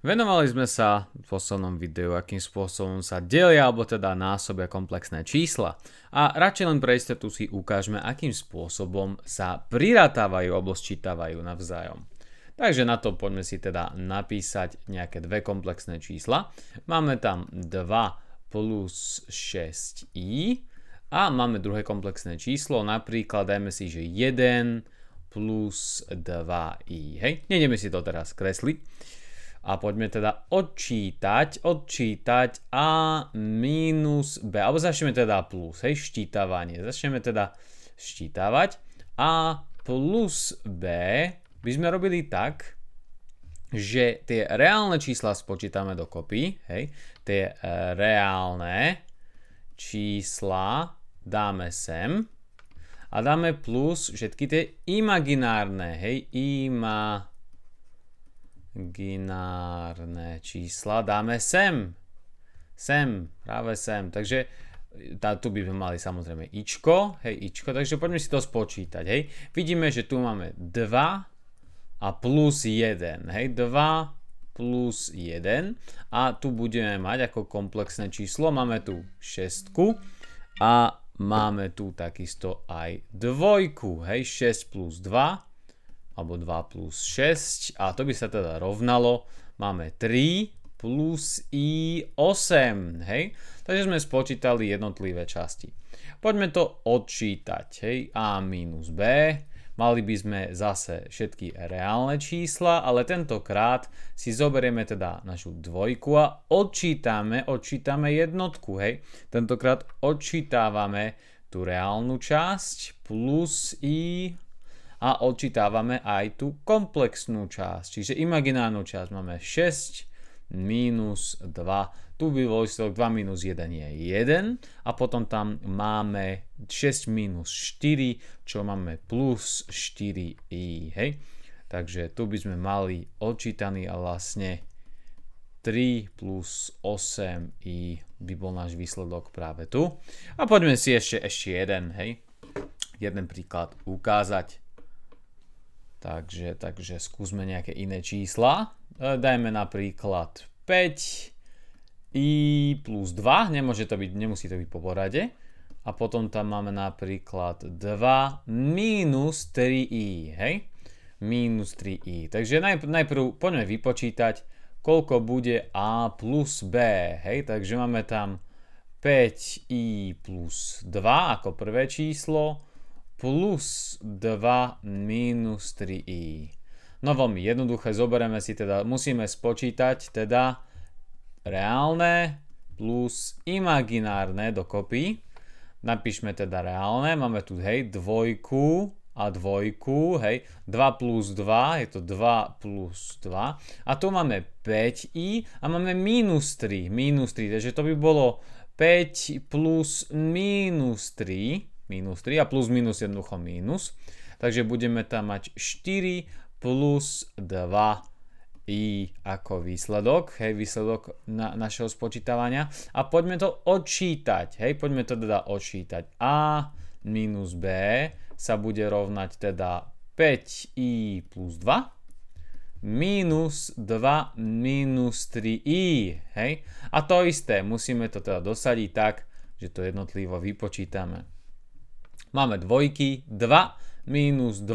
Venovali sme sa v poslednom videu, akým spôsobom sa delia alebo teda násobia komplexné čísla. A radšej len pre istotu si ukážeme, akým spôsobom sa priratávajú alebo sčítavajú navzájom. Takže na to poďme si teda napísať nejaké dve komplexné čísla. Máme tam 2 plus 6i a máme druhé komplexné číslo, napríklad dajme si, že 1 plus 2i. Hej, nejdeme si to teraz kresliť. A poďme teda odčítať, odčítať a minus b. Alebo začneme teda plus, hej, štítavanie. Začneme teda štítavať a plus b by sme robili tak, že tie reálne čísla spočítame dokopy, hej, tie e, reálne čísla dáme sem a dáme plus všetky tie imaginárne, hej, imaginárne, imaginárne čísla dáme sem. Sem, práve sem. Takže tá, tu by sme mali samozrejme ičko, hej, ičko, takže poďme si to spočítať, hej. Vidíme, že tu máme 2 a plus 1, hej, 2 plus 1 a tu budeme mať ako komplexné číslo, máme tu 6 a máme tu takisto aj dvojku, hej, 6 plus 2 alebo 2 plus 6 a to by sa teda rovnalo, máme 3 plus i 8, hej? Takže sme spočítali jednotlivé časti. Poďme to odčítať, hej? a minus b, mali by sme zase všetky reálne čísla, ale tentokrát si zoberieme teda našu dvojku a odčítame, odčítame jednotku, hej? Tentokrát odčítávame tú reálnu časť plus i a odčítavame aj tú komplexnú časť, čiže imaginárnu časť. Máme 6 minus 2, tu by bol výsledok 2 minus 1 je 1 a potom tam máme 6 minus 4, čo máme plus 4i, hej. Takže tu by sme mali odčítaný a vlastne 3 plus 8i by bol náš výsledok práve tu. A poďme si ešte, ešte jeden, hej, jeden príklad ukázať. Takže, takže skúsme nejaké iné čísla. E, dajme napríklad 5 i plus 2, Nemôže to byť, nemusí to byť po porade. A potom tam máme napríklad 2 minus 3i, hej? Minus 3i. Takže najpr najprv poďme vypočítať, koľko bude a plus b, hej? Takže máme tam 5i plus 2 ako prvé číslo, plus 2 minus 3i. No veľmi jednoduché, zoberieme si teda, musíme spočítať teda reálne plus imaginárne dokopy. Napíšme teda reálne, máme tu hej, dvojku a dvojku, hej, 2 plus 2, je to 2 plus 2. A tu máme 5i a máme minus 3, minus 3, takže to by bolo 5 plus minus 3, minus 3 a plus minus jednoducho minus. Takže budeme tam mať 4 plus 2 i ako výsledok, hej, výsledok na, našeho spočítavania. A poďme to odčítať, hej, poďme to teda odčítať. A minus B sa bude rovnať teda 5i plus 2 minus 2 minus 3i, hej. A to isté, musíme to teda dosadiť tak, že to jednotlivo vypočítame. Máme dvojky 2, minus 2,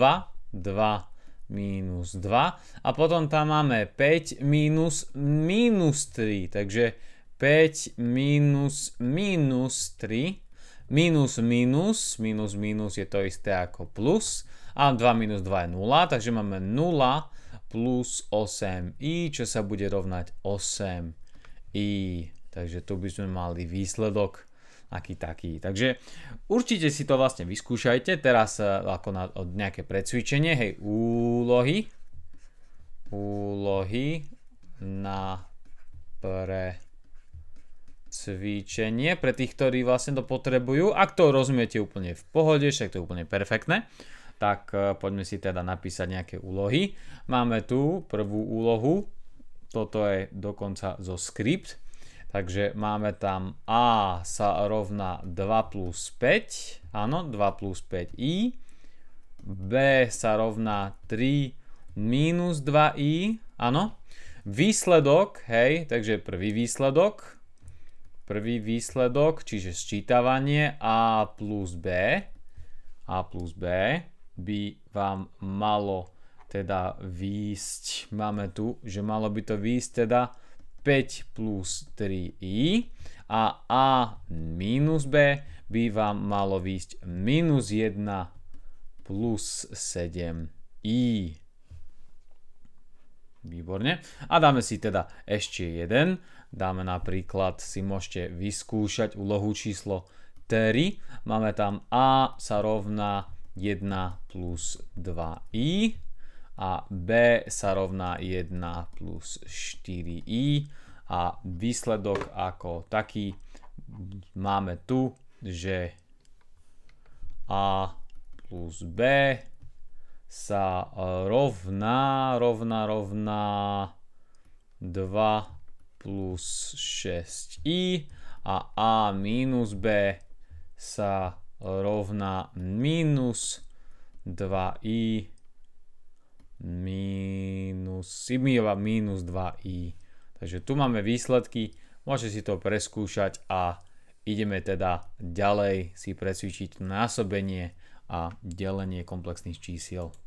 2, minus 2. A potom tam máme 5 minus minus 3. Takže 5 minus minus 3. Minus minus, minus minus je to isté ako plus. A 2 minus 2 je 0, takže máme 0 plus 8i, čo sa bude rovnať 8i. Takže tu by sme mali výsledok aký taký. Takže určite si to vlastne vyskúšajte. Teraz e, ako na nejaké precvičenie, hej, úlohy. Úlohy na pre cvičenie pre tých, ktorí vlastne to potrebujú. Ak to rozumiete úplne v pohode, však to je úplne perfektné, tak e, poďme si teda napísať nejaké úlohy. Máme tu prvú úlohu, toto je dokonca zo script, Takže máme tam a sa rovná 2 plus 5, áno, 2 plus 5i, b sa rovná 3 minus 2i, áno. Výsledok, hej, takže prvý výsledok, prvý výsledok, čiže sčítavanie a plus b, a plus b by vám malo teda výsť, máme tu, že malo by to výsť teda 5 plus 3i a a minus b by vám malo výjsť minus 1 plus 7i. Výborne. A dáme si teda ešte jeden. Dáme napríklad, si môžete vyskúšať úlohu číslo 3. Máme tam a sa rovná 1 plus 2i a b sa rovná 1 plus 4i a výsledok ako taký máme tu, že a plus b sa rovná, rovná, rovná 2 plus 6i a a minus b sa rovná minus 2i plus 6i minus simila minus 2i. Takže tu máme výsledky, môžete si to preskúšať a ideme teda ďalej si presvičiť násobenie a delenie komplexných čísiel.